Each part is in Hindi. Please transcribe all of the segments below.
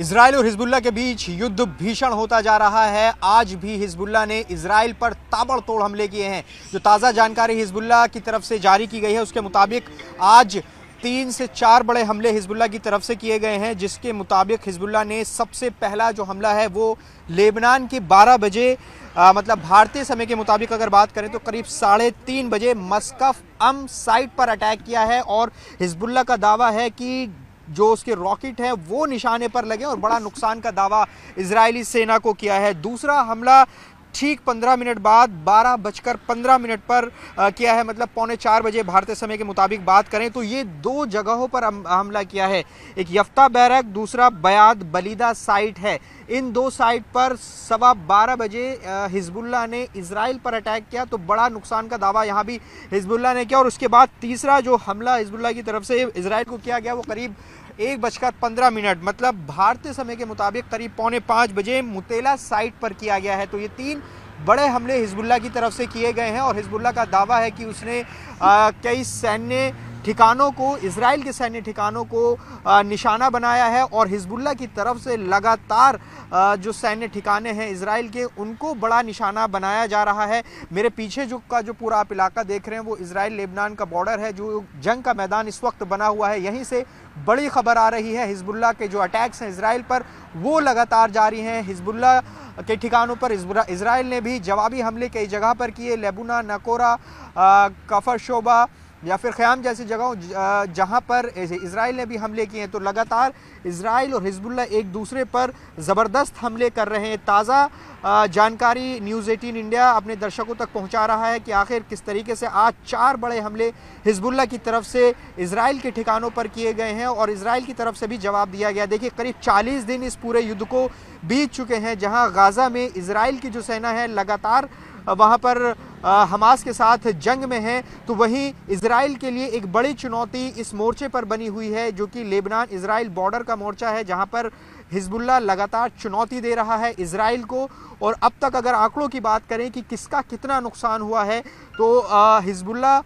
इसराइल और हिजबुल्ला के बीच युद्ध भीषण होता जा रहा है आज भी हिजबुल्ला ने इसराइल पर ताबड़तोड़ हमले किए हैं जो ताज़ा जानकारी हिजबुल्ला की तरफ से जारी की गई है उसके मुताबिक आज तीन से चार बड़े हमले हिजबुल्ला की तरफ से किए गए हैं जिसके मुताबिक हिजबुल्ला ने सबसे पहला जो हमला है वो लेबनान के 12 बजे आ, मतलब भारतीय समय के मुताबिक अगर बात करें तो करीब साढ़े तीन बजे मस्कफ अम साइट पर अटैक किया है और हिजबुल्ला का दावा है कि जो उसके रॉकेट हैं वो निशाने पर लगे और बड़ा नुकसान का दावा इसराइली सेना को किया है दूसरा हमला ठीक 15 मिनट बाद बारह बजकर पंद्रह मिनट पर आ, किया है मतलब पौने चार बजे भारतीय समय के मुताबिक बात करें तो ये दो जगहों पर हमला किया है एक यफ्ता बैरक दूसरा बयाद बलीदा साइट है इन दो साइट पर सवा बारह बजे हिजबुल्ला ने इसराइल पर अटैक किया तो बड़ा नुकसान का दावा यहाँ भी हिजबुल्ला ने किया और उसके बाद तीसरा जो हमला हिजबुल्ला की तरफ से इसराइल को किया गया वो करीब एक बजकर पंद्रह मिनट मतलब भारतीय समय के मुताबिक करीब पौने पाँच बजे मुतेला साइट पर किया गया है तो ये तीन बड़े हमले हिजबुल्ला की तरफ से किए गए हैं और हिजबुल्ला का दावा है कि उसने कई सैन्य ठिकानों को इसराइल के सैन्य ठिकानों को निशाना बनाया है और हिजबुल्ला की तरफ से लगातार जो सैन्य ठिकाने हैं इसराइल के उनको बड़ा निशाना बनाया जा रहा है मेरे पीछे जो का जो पूरा आप इलाका देख रहे हैं वो इसराइल लेबनान का बॉर्डर है जो जंग का मैदान इस वक्त बना हुआ है यहीं से बड़ी खबर आ रही है हिजबुल्ला के जो अटैक्स हैं इसराइल पर वो लगातार जारी हैं हिजबुल्ला के ठिकानों पर इसराइल ने भी जवाबी हमले कई जगह पर किए लेबुना नकोरा कफर शोबा या फिर ख़्याम जैसी जगहों जहाँ पर इसराइल ने भी हमले किए हैं तो लगातार इसराइल और हिजबुल्ला एक दूसरे पर ज़बरदस्त हमले कर रहे हैं ताज़ा जानकारी न्यूज़ एटीन इंडिया अपने दर्शकों तक पहुँचा रहा है कि आखिर किस तरीके से आज चार बड़े हमले हिजबुल्ला की तरफ से इसराइल के ठिकानों पर किए गए हैं और इसराइल की तरफ से भी जवाब दिया गया देखिए करीब चालीस दिन इस पूरे युद्ध को बीत चुके हैं जहाँ गाज़ा में इसराइल की जो सेना है लगातार वहाँ पर हमास के साथ जंग में हैं तो वहीं इसराइल के लिए एक बड़ी चुनौती इस मोर्चे पर बनी हुई है जो कि लेबनान इसराइल बॉर्डर का मोर्चा है जहाँ पर हिजबुल्ला लगातार चुनौती दे रहा है इसराइल को और अब तक अगर आंकड़ों की बात करें कि किसका कितना नुकसान हुआ है तो हिजबुल्ला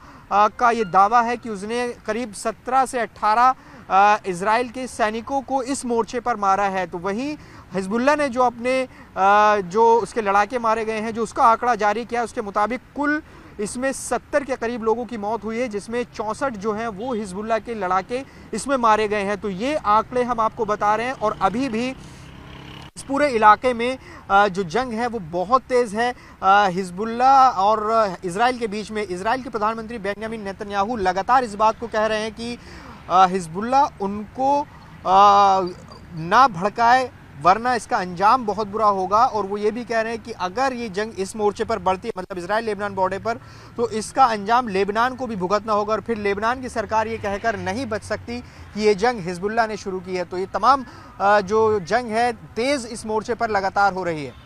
का ये दावा है कि उसने करीब 17 से अट्ठारह इसराइल के सैनिकों को इस मोर्चे पर मारा है तो वहीं हिजबुल्ला ने जो अपने जो उसके लड़ाके मारे गए हैं जो उसका आंकड़ा जारी किया उसके मुताबिक कुल इसमें सत्तर के करीब लोगों की मौत हुई है जिसमें चौंसठ जो हैं वो हिजबुल्ला के लड़ाके इसमें मारे गए हैं तो ये आंकड़े हम आपको बता रहे हैं और अभी भी इस पूरे इलाके में जो जंग है वो बहुत तेज़ है हिजबुल्ला और इसराइल के बीच में इसराइल के प्रधानमंत्री बेंजामिन नेतन्याहू लगातार इस बात को कह रहे हैं कि हिजबुल्ला उनको आ, ना भड़काए वरना इसका अंजाम बहुत बुरा होगा और वो ये भी कह रहे हैं कि अगर ये जंग इस मोर्चे पर बढ़ती है मतलब इसराइल लेबनान बॉर्डर पर तो इसका अंजाम लेबनान को भी भुगतना होगा और फिर लेबनान की सरकार ये कहकर नहीं बच सकती कि ये जंग हिजबुल्ला ने शुरू की है तो ये तमाम जो जंग है तेज़ इस मोर्चे पर लगातार हो रही है